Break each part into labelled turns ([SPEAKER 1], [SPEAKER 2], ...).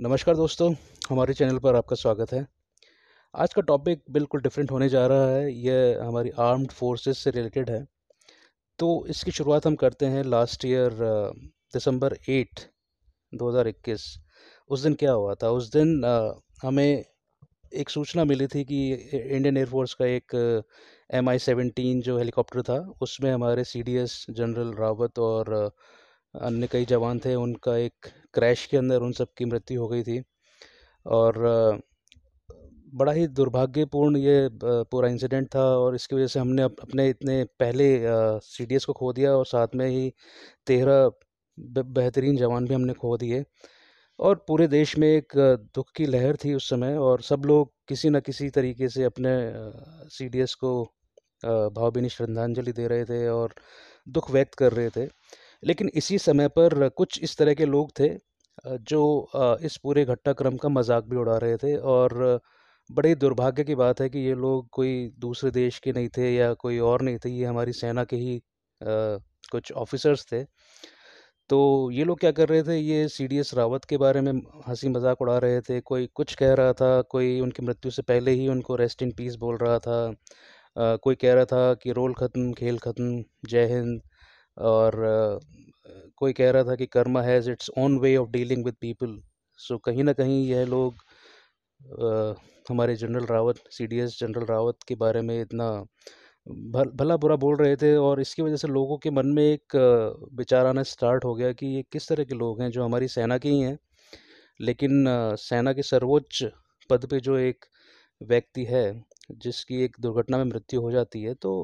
[SPEAKER 1] नमस्कार दोस्तों हमारे चैनल पर आपका स्वागत है आज का टॉपिक बिल्कुल डिफरेंट होने जा रहा है यह हमारी आर्म्ड फोर्सेस से रिलेटेड है तो इसकी शुरुआत हम करते हैं लास्ट ईयर दिसंबर एट 2021 उस दिन क्या हुआ था उस दिन हमें एक सूचना मिली थी कि इंडियन एयरफोर्स का एक एम आई सेवेंटीन जो हेलीकॉप्टर था उसमें हमारे C D S general Rawat और अन्य कई जवान थे उनका एक क्रैश के अंदर उन सब की मृत्यु हो गई थी और बड़ा ही दुर्भाग्यपूर्ण ये पूरा इंसिडेंट था और इसकी वजह से हमने अपने इतने पहले सी को खो दिया और साथ में ही तेरह बेहतरीन जवान भी हमने खो दिए और पूरे देश में एक दुख की लहर थी उस समय और सब लोग किसी न किसी तरीके से अपने सी को भावभीनी श्रद्धांजलि दे रहे थे और दुख व्यक्त कर रहे थे लेकिन इसी समय पर कुछ इस तरह के लोग थे जो इस पूरे घटनाक्रम का मजाक भी उड़ा रहे थे और बड़े दुर्भाग्य की बात है कि ये लोग कोई दूसरे देश के नहीं थे या कोई और नहीं थे ये हमारी सेना के ही आ, कुछ ऑफिसर्स थे तो ये लोग क्या कर रहे थे ये सी डी एस रावत के बारे में हंसी मजाक उड़ा रहे थे कोई कुछ कह रहा था कोई उनकी मृत्यु से पहले ही उनको रेस्ट इन पीस बोल रहा था आ, कोई कह रहा था कि रोल ख़त्म खेल ख़त्म जय हिंद और कोई कह रहा था कि karma has its own way of dealing with people so कहीं ना कहीं यह लोग आ, हमारे general Rawat CDS general Rawat के बारे में इतना भल, भला बुरा बोल रहे थे और इसकी वजह से लोगों के मन में एक विचार आना स्टार्ट हो गया कि ये किस तरह के लोग हैं जो हमारी सेना के ही हैं लेकिन सेना के सर्वोच्च पद पे जो एक व्यक्ति है जिसकी एक दुर्घटना में मृत्यु हो जाती है तो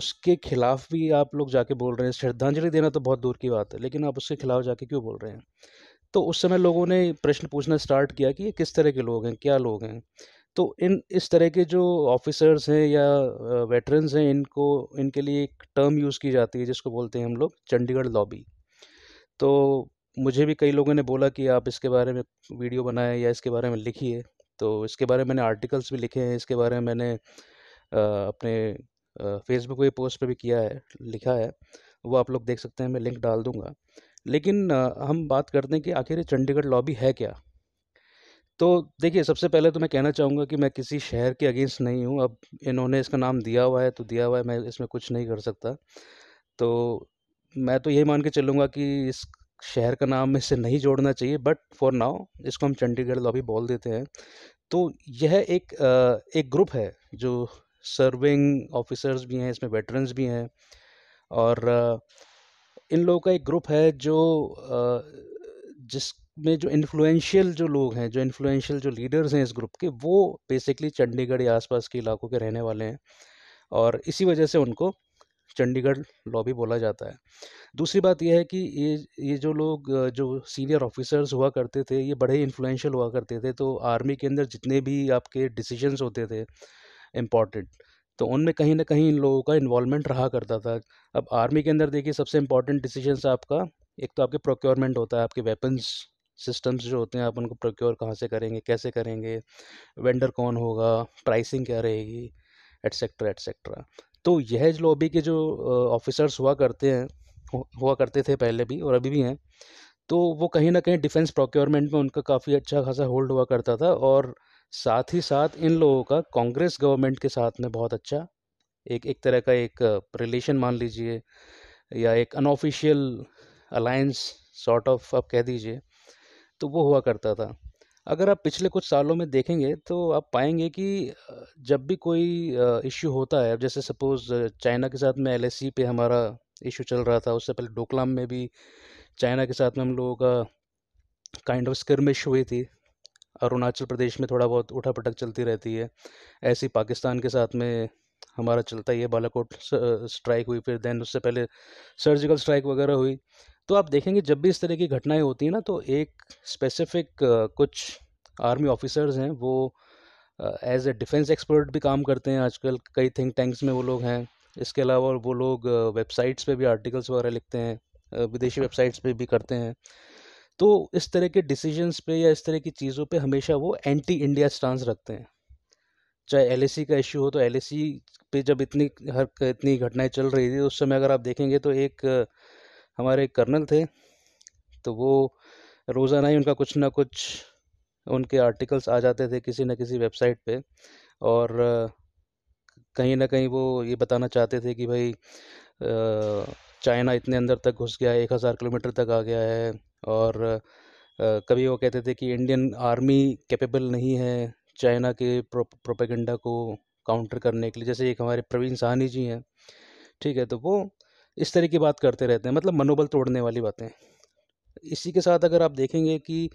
[SPEAKER 1] उसके खिलाफ भी आप लोग जाके बोल रहे हैं श्रद्धांजलि देना तो बहुत दूर की बात है लेकिन आप उसके खिलाफ जाके क्यों बोल रहे हैं तो उस समय लोगों ने प्रश्न पूछना स्टार्ट किया कि ये किस तरह के लोग हैं क्या लोग हैं तो इन इस तरह के जो ऑफिसर्स हैं या वेटरन्स हैं इनको इनके लिए एक टर्म यूज़ की जाती है जिसको बोलते हैं हम लोग चंडीगढ़ लॉबी तो मुझे भी कई लोगों ने बोला कि आप इसके बारे में वीडियो बनाए या इसके बारे में लिखिए तो इसके बारे में मैंने आर्टिकल्स भी लिखे हैं इसके बारे में मैंने अपने फेसबुक पे पोस्ट पे भी किया है लिखा है वो आप लोग देख सकते हैं मैं लिंक डाल दूँगा लेकिन हम बात करते हैं कि आखिर चंडीगढ़ लॉबी है क्या तो देखिए सबसे पहले तो मैं कहना चाहूँगा कि मैं किसी शहर के अगेंस्ट नहीं हूँ अब इन्होंने इसका नाम दिया हुआ है तो दिया हुआ है मैं इसमें कुछ नहीं कर सकता तो मैं तो यही मान के चलूँगा कि इस शहर का नाम इससे नहीं जोड़ना चाहिए बट फॉर नाउ इसको हम चंडीगढ़ लॉबी बोल देते हैं तो यह एक एक ग्रुप है जो सर्विंग ऑफिसर्स भी हैं इसमें वेटरन्स भी हैं और इन लोगों का एक ग्रुप है जो जिसमें जो इन्फ्लुएंशियल जो लोग हैं जो इन्फ्लुएंशियल जो लीडर्स हैं इस ग्रुप के वो बेसिकली चंडीगढ़ या आसपास के इलाकों के रहने वाले हैं और इसी वजह से उनको चंडीगढ़ लॉबी बोला जाता है दूसरी बात यह है कि ये ये जो लोग जो सीनियर ऑफिसर्स हुआ करते थे ये बड़े इन्फ्लुएंशियल हुआ करते थे तो आर्मी के अंदर जितने भी आपके डिसीजंस होते थे इम्पॉर्टेंट तो उनमें कहीं ना कहीं इन लोगों का इन्वॉलमेंट रहा करता था अब आर्मी के अंदर देखिए सबसे इम्पॉर्टेंट डिसीजन आपका एक तो आपके प्रोक्योरमेंट होता है आपके वेपन्स सिस्टम्स जो होते हैं आप उनको प्रोक्योर कहाँ से करेंगे कैसे करेंगे वेंडर कौन होगा प्राइसिंग क्या रहेगी एट्सेट्रा एट्सेट्रा तो यह लॉबी के जो ऑफिसर्स हुआ करते हैं हुआ करते थे पहले भी और अभी भी हैं तो वो कहीं ना कहीं डिफेंस प्रोक्योरमेंट में उनका काफ़ी अच्छा खासा होल्ड हुआ करता था और साथ ही साथ इन लोगों का कांग्रेस गवर्नमेंट के साथ में बहुत अच्छा एक एक तरह का एक रिलेशन मान लीजिए या एक अनऑफिशियल अलायंस सॉर्ट ऑफ आप कह दीजिए तो वो हुआ करता था अगर आप पिछले कुछ सालों में देखेंगे तो आप पाएंगे कि जब भी कोई इश्यू होता है जैसे सपोज़ चाइना के साथ में एल e पे हमारा इशू चल रहा था उससे पहले डोकलाम में भी चाइना के साथ में हम लोगों का काइंड ऑफ स्किरमिश हुई थी अरुणाचल प्रदेश में थोड़ा बहुत उठा पटक चलती रहती है ऐसी पाकिस्तान के साथ में हमारा चलता ही है बालाकोट स्ट्राइक हुई फिर देन उससे पहले सर्जिकल स्ट्राइक वगैरह हुई तो आप देखेंगे जब भी इस तरह की घटनाएं होती हैं ना तो एक स्पेसिफिक कुछ आर्मी ऑफिसर्स हैं वो एज ए डिफेंस एक्सपर्ट भी काम करते हैं आजकल कई थिंक टैंक्स में वो लोग हैं इसके अलावा वो लोग वेबसाइट्स पे भी आर्टिकल्स वगैरह लिखते हैं विदेशी वेबसाइट्स अच्छा। पे भी करते हैं तो इस तरह के डिसीजंस पे या इस तरह की चीज़ों पे हमेशा वो एंटी इंडिया स्टांस रखते हैं चाहे एल का इश्यू हो तो एल पे जब इतनी हर इतनी घटनाएं चल रही थी उस समय अगर आप देखेंगे तो एक हमारे कर्नल थे तो वो रोज़ाना ही उनका कुछ ना कुछ उनके आर्टिकल्स आ जाते थे किसी न किसी वेबसाइट पे और कहीं ना कहीं वो ये बताना चाहते थे कि भाई चाइना इतने अंदर तक घुस गया है एक हज़ार किलोमीटर तक आ गया है और कभी वो कहते थे कि इंडियन आर्मी कैपेबल नहीं है चाइना के प्रोपेगेंडा को काउंटर करने के लिए जैसे एक हमारे प्रवीण साहनी जी हैं ठीक है तो वो इस तरह की बात करते रहते हैं मतलब मनोबल तोड़ने वाली बातें इसी के साथ अगर आप देखेंगे कि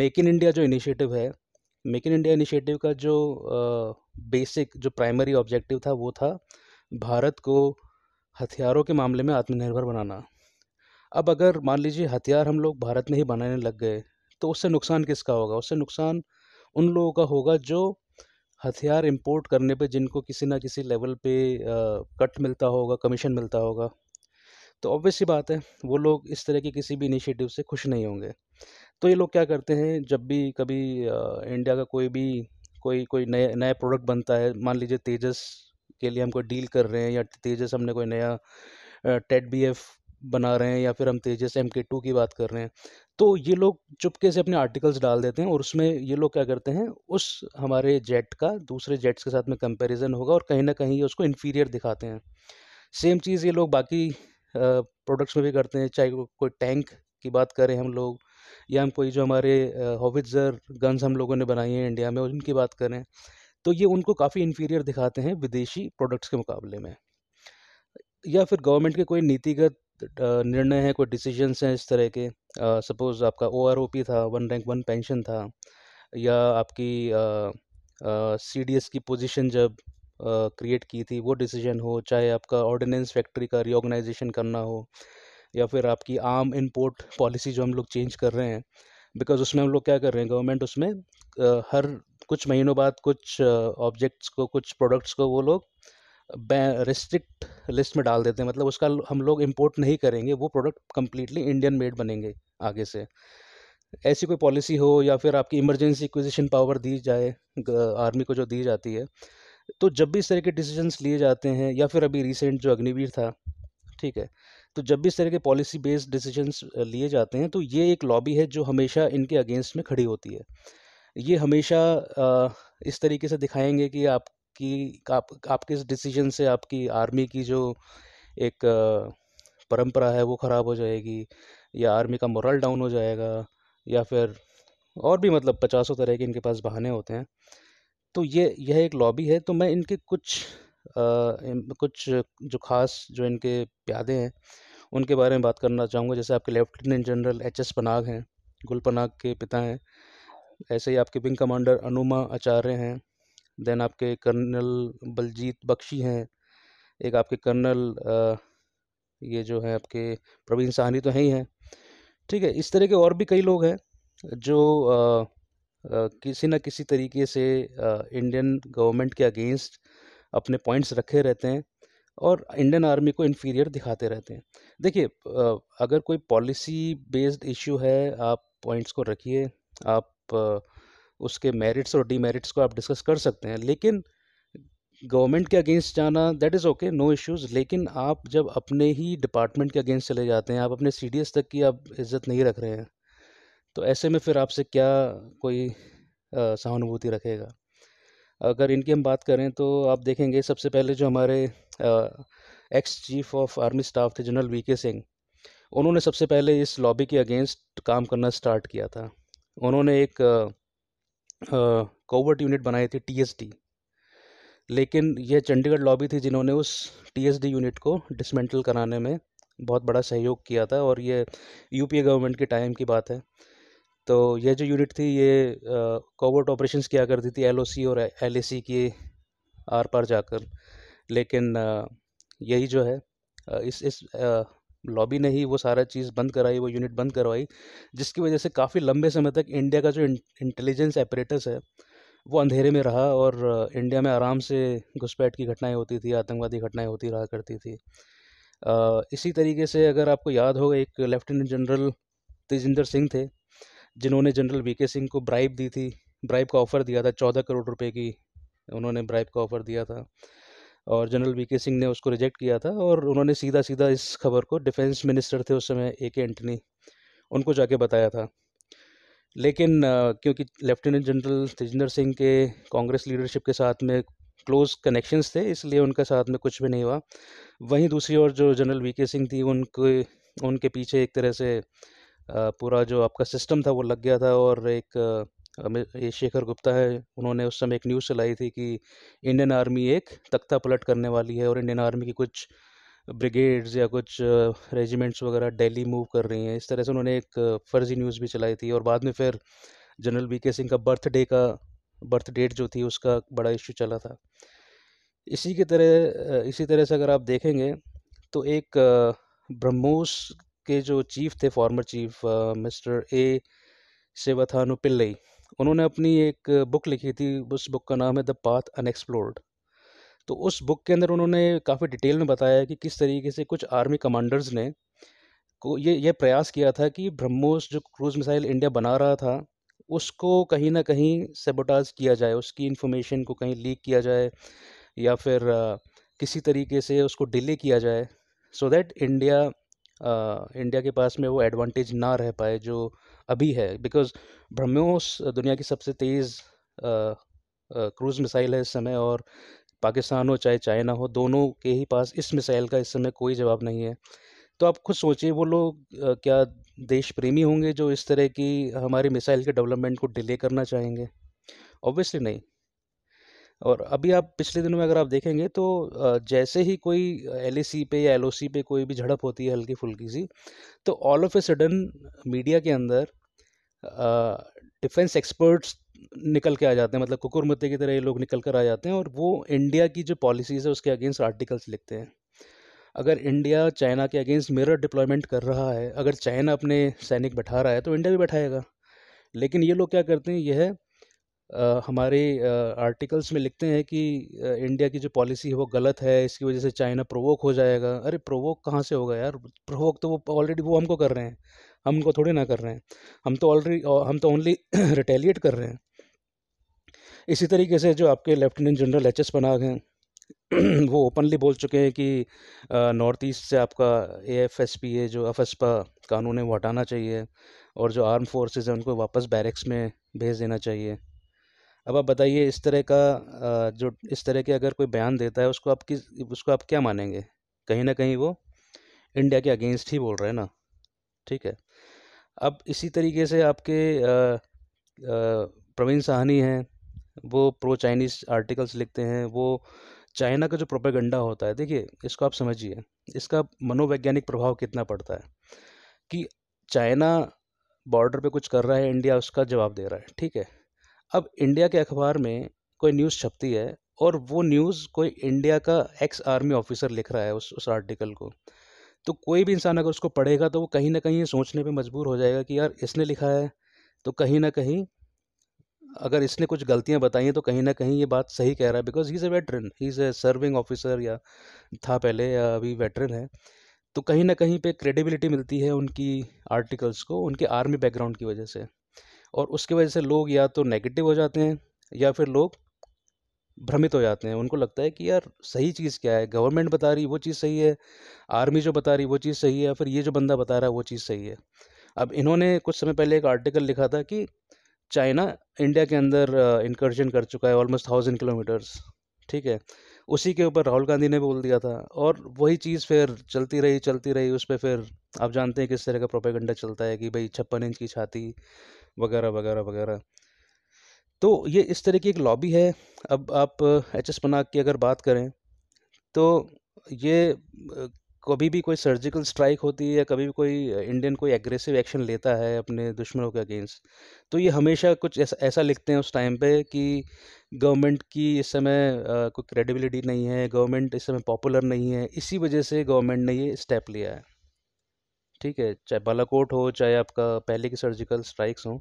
[SPEAKER 1] मेक इन इंडिया जो इनिशिएटिव है मेक इन इंडिया इनिशिएटिव का जो बेसिक जो प्राइमरी ऑब्जेक्टिव था वो था भारत को हथियारों के मामले में आत्मनिर्भर बनाना अब अगर मान लीजिए हथियार हम लोग भारत में ही बनाने लग गए तो उससे नुकसान किसका होगा उससे नुकसान उन लोगों का होगा जो हथियार इंपोर्ट करने पे जिनको किसी ना किसी लेवल पे आ, कट मिलता होगा कमीशन मिलता होगा तो ऑब्वियस सी बात है वो लोग इस तरह के किसी भी इनिशिएटिव से खुश नहीं होंगे तो ये लोग क्या करते हैं जब भी कभी आ, इंडिया का कोई भी कोई कोई नया नया प्रोडक्ट बनता है मान लीजिए तेजस के लिए हम कोई डील कर रहे हैं या तेजस हमने कोई नया टेट बी एफ बना रहे हैं या फिर हम तेजस एम के टू की बात कर रहे हैं तो ये लोग चुपके से अपने आर्टिकल्स डाल देते हैं और उसमें ये लोग क्या करते हैं उस हमारे जेट का दूसरे जेट्स के साथ में कंपैरिजन होगा और कहीं ना कहीं उसको इन्फीरियर दिखाते हैं सेम चीज़ ये लोग बाकी प्रोडक्ट्स में भी करते हैं चाहे कोई टैंक की बात करें हम लोग या हम कोई जो हमारे हॉविजर गन्स हम लोगों ने बनाई हैं इंडिया में उनकी बात करें तो ये उनको काफ़ी इन्फीरियर दिखाते हैं विदेशी प्रोडक्ट्स के मुकाबले में या फिर गवर्नमेंट के कोई नीतिगत निर्णय हैं कोई डिसीजंस हैं इस तरह के सपोज़ आपका ओ आर ओ पी था वन रैंक वन पेंशन था या आपकी सी डी एस की पोजिशन जब क्रिएट की थी वो डिसीजन हो चाहे आपका ऑर्डिनेंस फैक्ट्री का रिओर्गनाइजेशन करना हो या फिर आपकी आम इंपोर्ट पॉलिसी जो हम लोग चेंज कर रहे हैं बिकॉज उसमें हम लोग क्या कर रहे हैं गवर्नमेंट उसमें हर कुछ महीनों बाद कुछ ऑब्जेक्ट्स को कुछ प्रोडक्ट्स को वो लोग रिस्ट्रिक्ट लिस्ट में डाल देते हैं मतलब उसका हम लोग इम्पोर्ट नहीं करेंगे वो प्रोडक्ट कम्प्लीटली इंडियन मेड बनेंगे आगे से ऐसी कोई पॉलिसी हो या फिर आपकी इमरजेंसी एक्विजिशन पावर दी जाए आर्मी को जो दी जाती है तो जब भी इस तरह के डिसीजंस लिए जाते हैं या फिर अभी रिसेंट जो अग्निवीर था ठीक है तो जब भी इस तरह के पॉलिसी बेस्ड डिसीजंस लिए जाते हैं तो ये एक लॉबी है जो हमेशा इनके अगेंस्ट में खड़ी होती है ये हमेशा इस तरीके से दिखाएंगे कि आप आपकी आप, आपके इस डिसीजन से आपकी आर्मी की जो एक परंपरा है वो ख़राब हो जाएगी या आर्मी का मोरल डाउन हो जाएगा या फिर और भी मतलब पचासों तरह के इनके पास बहाने होते हैं तो ये यह एक लॉबी है तो मैं इनके कुछ आ, कुछ जो ख़ास जो इनके प्यादे हैं उनके बारे में बात करना चाहूँगा जैसे आपके lieutenant general H S Panag हैं गुल पनाग के पिता हैं ऐसे ही आपके विंग कमांडर अनुमा आचार्य हैं देन आपके कर्नल बलजीत बख्शी हैं एक आपके कर्नल ये जो है आपके प्रवीण साहनी तो हैं ही हैं ठीक है इस तरह के और भी कई लोग हैं जो आ, आ, किसी न किसी तरीके से आ, इंडियन गवर्नमेंट के अगेंस्ट अपने पॉइंट्स रखे रहते हैं और इंडियन आर्मी को इन्फीरियर दिखाते रहते हैं देखिए अगर कोई पॉलिसी बेस्ड इशू है आप पॉइंट्स को रखिए आप उसके मेरिट्स और डीमेरिट्स को आप डिस्कस कर सकते हैं लेकिन गवर्नमेंट के अगेंस्ट जाना that is okay no issues लेकिन आप जब अपने ही डिपार्टमेंट के अगेंस्ट चले जाते हैं आप अपने सी तक की आप इज़्ज़त नहीं रख रहे हैं तो ऐसे में फिर आपसे क्या कोई सहानुभूति रखेगा अगर इनकी हम बात करें तो आप देखेंगे सबसे पहले जो हमारे ex chief of army staff थे जनरल वी के सिंह उन्होंने सबसे पहले इस लॉबी के अगेंस्ट काम करना स्टार्ट किया था उन्होंने एक कोवर्ट यूनिट बनाई थी टीएसडी लेकिन यह चंडीगढ़ लॉबी थी जिन्होंने उस टीएसडी यूनिट को डिसमेंटल कराने में बहुत बड़ा सहयोग किया था और ये यूपीए गवर्नमेंट के टाइम की बात है तो यह जो यूनिट थी ये कोवर्ट ऑपरेशन किया करती थी एलओसी और एलएसी के आर पार जाकर लेकिन यही जो है इस इस आ, लॉबी ने ही वो सारा चीज़ बंद कराई वो यूनिट बंद करवाई जिसकी वजह से काफ़ी लंबे समय तक इंडिया का जो इंटेलिजेंस एपरेटस है वो अंधेरे में रहा और इंडिया में आराम से घुसपैठ की घटनाएं होती थी आतंकवादी घटनाएं होती रहा करती थी इसी तरीके से अगर आपको याद होगा एक लेफ्टिनेंट जनरल तेजिंदर सिंह थे जिन्होंने जनरल वी के सिंह को ब्राइब दी थी ब्राइब का ऑफ़र दिया था चौदह करोड़ रुपए की उन्होंने ब्राइब का ऑफ़र दिया था और जनरल वी के सिंह ने उसको रिजेक्ट किया था और उन्होंने सीधा सीधा इस खबर को डिफेंस मिनिस्टर थे उस समय ए के एंटनी उनको जाके बताया था लेकिन क्योंकि लेफ्टिनेंट जनरल तेजिंदर सिंह के कांग्रेस लीडरशिप के साथ में क्लोज कनेक्शंस थे इसलिए उनके साथ में कुछ भी नहीं हुआ वहीं दूसरी ओर जो जनरल वी के सिंह थी उनके उनके पीछे एक तरह से पूरा जो आपका सिस्टम था वो लग गया था और एक ये शेखर गुप्ता है उन्होंने उस समय एक न्यूज़ चलाई थी कि इंडियन आर्मी एक तख्ता पलट करने वाली है और इंडियन आर्मी की कुछ ब्रिगेड्स या कुछ रेजिमेंट्स वगैरह डेली मूव कर रही हैं इस तरह से उन्होंने एक फर्जी न्यूज़ भी चलाई थी और बाद में फिर जनरल वी के सिंह का बर्थडे का बर्थ डेट जो थी उसका बड़ा इशू चला था इसी की तरह इसी तरह से अगर आप देखेंगे तो एक ब्रह्मोस के जो चीफ थे former chief mister A Sivathanu Pillai उन्होंने अपनी एक बुक लिखी थी उस बुक का नाम है द पाथ अनएक्सप्लोर्ड तो उस बुक के अंदर उन्होंने काफ़ी डिटेल में बताया कि किस तरीके से कुछ आर्मी कमांडर्स ने को ये ये प्रयास किया था कि ब्रह्मोस जो क्रूज़ मिसाइल इंडिया बना रहा था उसको कहीं ना कहीं सेबोटाज किया जाए उसकी इन्फॉर्मेशन को कहीं लीक किया जाए या फिर आ, किसी तरीके से उसको डिले किया जाए so so that India uh, India के पास में वो एडवांटेज ना रह पाए जो अभी है बिकॉज ब्रह्मोस दुनिया की सबसे तेज़ क्रूज़ मिसाइल है इस समय और पाकिस्तान हो चाहे चाइना हो दोनों के ही पास इस मिसाइल का इस समय कोई जवाब नहीं है तो आप खुद सोचिए वो लोग क्या देश प्रेमी होंगे जो इस तरह की हमारी मिसाइल के डेवलपमेंट को डिले करना चाहेंगे ऑब्वियसली नहीं और अभी आप पिछले दिनों में अगर आप देखेंगे तो जैसे ही कोई एल पे या एल पे कोई भी झड़प होती है हल्की फुल्की सी तो all of a sudden media के अंदर डिफेंस एक्सपर्ट्स निकल के आ जाते हैं मतलब कुकुर मुद्दे की तरह ये लोग निकल कर आ जाते हैं और वो इंडिया की जो पॉलिसीज़ है उसके अगेंस्ट आर्टिकल्स लिखते हैं अगर इंडिया चाइना के अगेंस्ट मिरर डिप्लॉयमेंट कर रहा है अगर चाइना अपने सैनिक बैठा रहा है तो इंडिया भी बैठाएगा लेकिन ये लोग क्या करते हैं यह है हमारे आर्टिकल्स में लिखते हैं कि इंडिया की जो पॉलिसी है वो गलत है इसकी वजह से चाइना प्रोवोक हो जाएगा अरे प्रोवोक कहाँ से होगा यार प्रोवोक तो वो ऑलरेडी वो हमको कर रहे हैं हम उनको थोड़ी ना कर रहे हैं हम तो ऑलरेडी हम तो ओनली रिटेलिएट कर रहे हैं इसी तरीके से जो आपके lieutenant general H S Panag हैं वो ओपनली बोल चुके हैं कि नॉर्थ ईस्ट से आपका A F S P A जो एफ एस पा कानून है वो हटाना चाहिए और जो आर्म फोर्सेज हैं उनको वापस बैरक्स में भेज देना चाहिए अब आप बताइए इस तरह का जो इस तरह के अगर कोई बयान देता है उसको आप किस उसको आप क्या मानेंगे कहीं ना कहीं वो इंडिया के अगेंस्ट ही बोल रहे हैं ना ठीक है अब इसी तरीके से आपके प्रवीण साहनी हैं वो प्रो चाइनीज़ आर्टिकल्स लिखते हैं वो चाइना का जो प्रोपेगंडा होता है देखिए इसको आप समझिए इसका मनोवैज्ञानिक प्रभाव कितना पड़ता है कि चाइना बॉर्डर पे कुछ कर रहा है इंडिया उसका जवाब दे रहा है ठीक है अब इंडिया के अखबार में कोई न्यूज़ छपती है और वो न्यूज़ कोई इंडिया का एक्स आर्मी ऑफिसर लिख रहा है उस उस आर्टिकल को तो कोई भी इंसान अगर उसको पढ़ेगा तो वो कहीं ना कहीं सोचने पे मजबूर हो जाएगा कि यार इसने लिखा है तो कहीं ना कहीं अगर इसने कुछ गलतियां बताई हैं तो कहीं ना कहीं ये बात सही कह रहा है because he is a veteran he is a serving officer या था पहले या अभी वेटरन है तो कहीं ना कहीं पे क्रेडिबिलिटी मिलती है उनकी आर्टिकल्स को उनके आर्मी बैकग्राउंड की वजह से और उसकी वजह से लोग या तो नेगेटिव हो जाते हैं या फिर लोग भ्रमित हो जाते हैं उनको लगता है कि यार सही चीज़ क्या है गवर्नमेंट बता रही वो चीज़ सही है आर्मी जो बता रही वो चीज़ सही है या फिर ये जो बंदा बता रहा है वो चीज़ सही है अब इन्होंने कुछ समय पहले एक आर्टिकल लिखा था कि चाइना इंडिया के अंदर इंकर्जन कर चुका है ऑलमोस्ट थाउजेंड किलोमीटर्स ठीक है उसी के ऊपर राहुल गांधी ने बोल दिया था और वही चीज़ फिर चलती रही चलती रही उस पर फिर आप जानते हैं किस तरह का प्रोपेगंडा चलता है कि भाई छप्पन इंच की छाती वगैरह वगैरह वगैरह तो ये इस तरह की एक लॉबी है अब आप एच एस पनाग की अगर बात करें तो ये कभी भी कोई सर्जिकल स्ट्राइक होती है या कभी भी कोई इंडियन कोई एग्रेसिव एक्शन लेता है अपने दुश्मनों के अगेंस्ट तो ये हमेशा कुछ ऐसा ऐसा लिखते हैं उस टाइम पे कि गवर्नमेंट की इस समय कोई क्रेडिबिलिटी नहीं है गवर्नमेंट इस समय पॉपुलर नहीं है इसी वजह से गवर्नमेंट ने ये स्टेप लिया है ठीक है चाहे बालाकोट हो चाहे आपका पहले की सर्जिकल स्ट्राइक्स हों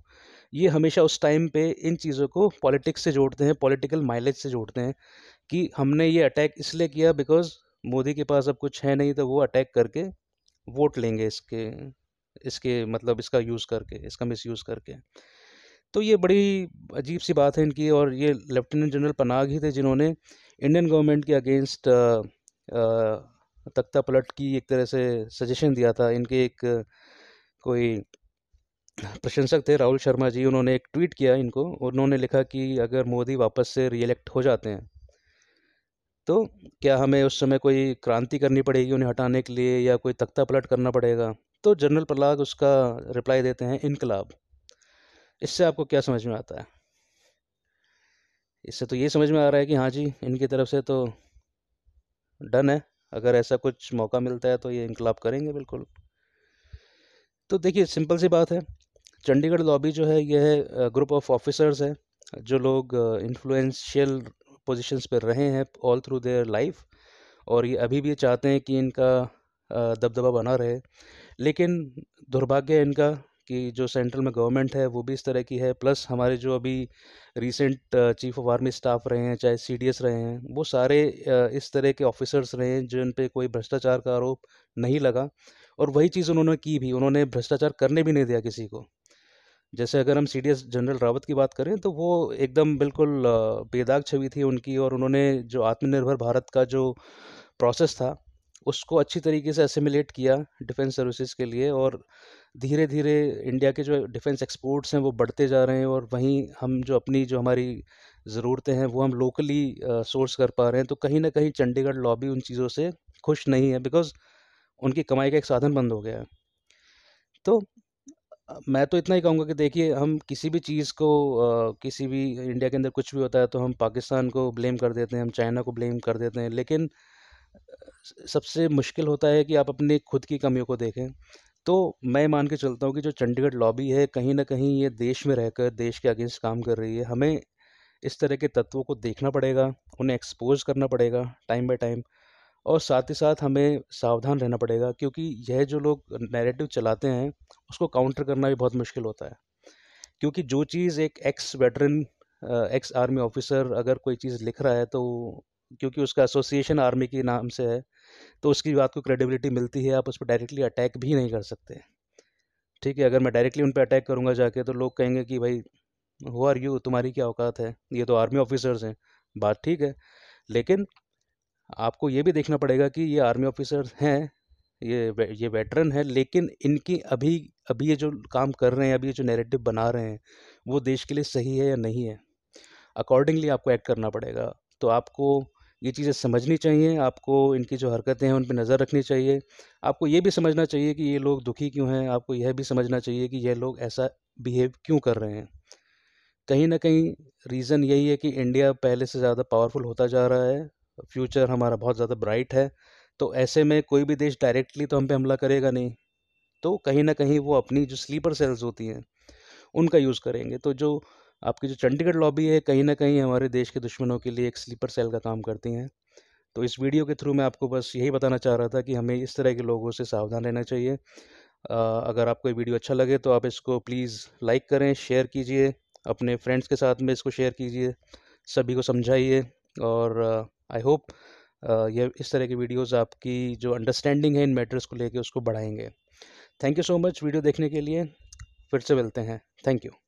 [SPEAKER 1] ये हमेशा उस टाइम पे इन चीज़ों को पॉलिटिक्स से जोड़ते हैं पॉलिटिकल माइलेज से जोड़ते हैं कि हमने ये अटैक इसलिए किया बिकॉज मोदी के पास अब कुछ है नहीं तो वो अटैक करके वोट लेंगे इसके इसके मतलब इसका यूज़ करके इसका यूज़ करके तो ये बड़ी अजीब सी बात है इनकी और ये लेफ्टिनेंट जनरल पनाग ही थे जिन्होंने इंडियन गवर्नमेंट के अगेंस्ट तख्ता पलट की एक तरह से सजेशन दिया था इनके एक कोई प्रशंसक थे राहुल शर्मा जी उन्होंने एक ट्वीट किया इनको उन्होंने लिखा कि अगर मोदी वापस से रीएलेक्ट हो जाते हैं तो क्या हमें उस समय कोई क्रांति करनी पड़ेगी उन्हें हटाने के लिए या कोई तख्ता पलट करना पड़ेगा तो जनरल प्रहलाद उसका रिप्लाई देते हैं इनकलाब इससे आपको क्या समझ में आता है इससे तो ये समझ में आ रहा है कि हाँ जी इनकी तरफ से तो डन है अगर ऐसा कुछ मौका मिलता है तो ये इनकलाब करेंगे बिल्कुल तो देखिए सिंपल सी बात है चंडीगढ़ लॉबी जो है यह ग्रुप ऑफ ऑफिसर्स है जो लोग इन्फ्लुएंशियल पोजीशंस पर रहे हैं ऑल थ्रू देयर लाइफ और ये अभी भी चाहते हैं कि इनका दबदबा बना रहे लेकिन दुर्भाग्य इनका कि जो सेंट्रल में गवर्नमेंट है वो भी इस तरह की है प्लस हमारे जो अभी recent chief of army staff रहे हैं चाहे सी रहे हैं वो सारे uh, इस तरह के ऑफिसर्स रहे हैं जिन पे कोई भ्रष्टाचार का आरोप नहीं लगा और वही चीज़ उन्होंने की भी उन्होंने भ्रष्टाचार करने भी नहीं दिया किसी को जैसे अगर हम सी जनरल रावत की बात करें तो वो एकदम बिल्कुल uh, बेदाग छवि थी उनकी और उन्होंने जो आत्मनिर्भर भारत का जो प्रोसेस था उसको अच्छी तरीके से असिमिलेट किया डिफेंस सर्विसेज के लिए और धीरे धीरे इंडिया के जो डिफेंस एक्सपोर्ट्स हैं वो बढ़ते जा रहे हैं और वहीं हम जो अपनी जो हमारी ज़रूरतें हैं वो हम लोकली सोर्स कर पा रहे हैं तो कहीं ना कहीं चंडीगढ़ लॉबी उन चीज़ों से खुश नहीं है बिकॉज़ उनकी कमाई का एक साधन बंद हो गया है तो मैं तो इतना ही कहूँगा कि देखिए हम किसी भी चीज़ को किसी भी इंडिया के अंदर कुछ भी होता है तो हम पाकिस्तान को ब्लेम कर देते हैं हम चाइना को ब्लेम कर देते हैं लेकिन सबसे मुश्किल होता है कि आप अपने खुद की कमियों को देखें तो मैं मान के चलता हूँ कि जो चंडीगढ़ लॉबी है कहीं ना कहीं ये देश में रहकर देश के अगेंस्ट काम कर रही है हमें इस तरह के तत्वों को देखना पड़ेगा उन्हें एक्सपोज करना पड़ेगा टाइम बाय टाइम और साथ ही साथ हमें सावधान रहना पड़ेगा क्योंकि यह जो लोग नैरेटिव चलाते हैं उसको काउंटर करना भी बहुत मुश्किल होता है क्योंकि जो चीज़ एक ex veteran ex army officer अगर कोई चीज़ लिख रहा है तो क्योंकि उसका एसोसिएशन आर्मी के नाम से है तो उसकी बात को क्रेडिबिलिटी मिलती है आप उस पर डायरेक्टली अटैक भी नहीं कर सकते ठीक है अगर मैं डायरेक्टली उन पर अटैक करूँगा जाके तो लोग कहेंगे कि भाई हु आर यू तुम्हारी क्या औकात है ये तो आर्मी ऑफिसर्स हैं बात ठीक है लेकिन आपको ये भी देखना पड़ेगा कि ये आर्मी ऑफिसर्स हैं ये ये वेटरन है लेकिन इनकी अभी अभी ये जो काम कर रहे हैं अभी ये जो नैरेटिव बना रहे हैं वो देश के लिए सही है या नहीं है अकॉर्डिंगली आपको एक्ट करना पड़ेगा तो आपको ये चीज़ें समझनी चाहिए आपको इनकी जो हरकतें हैं उन पर नज़र रखनी चाहिए आपको ये भी समझना चाहिए कि ये लोग दुखी क्यों हैं आपको यह भी समझना चाहिए कि यह लोग ऐसा बिहेव क्यों कर रहे हैं कहीं ना कहीं रीज़न यही है कि इंडिया पहले से ज़्यादा पावरफुल होता जा रहा है फ्यूचर हमारा बहुत ज़्यादा ब्राइट है तो ऐसे में कोई भी देश डायरेक्टली तो हम पे हमला करेगा नहीं तो कहीं ना कहीं वो अपनी जो स्लीपर सेल्स होती हैं उनका यूज़ करेंगे तो जो आपकी जो चंडीगढ़ लॉबी है कहीं ना कहीं हमारे देश के दुश्मनों के लिए एक स्लीपर सेल का काम करती हैं तो इस वीडियो के थ्रू मैं आपको बस यही बताना चाह रहा था कि हमें इस तरह के लोगों से सावधान रहना चाहिए अगर आपको ये वीडियो अच्छा लगे तो आप इसको प्लीज़ लाइक करें शेयर कीजिए अपने फ्रेंड्स के साथ में इसको शेयर कीजिए सभी को समझाइए और आई होप ये इस तरह की वीडियोस आपकी जो अंडरस्टैंडिंग है इन मैटर्स को लेके उसको बढ़ाएंगे thank you so much video देखने के लिए फिर से मिलते हैं थैंक यू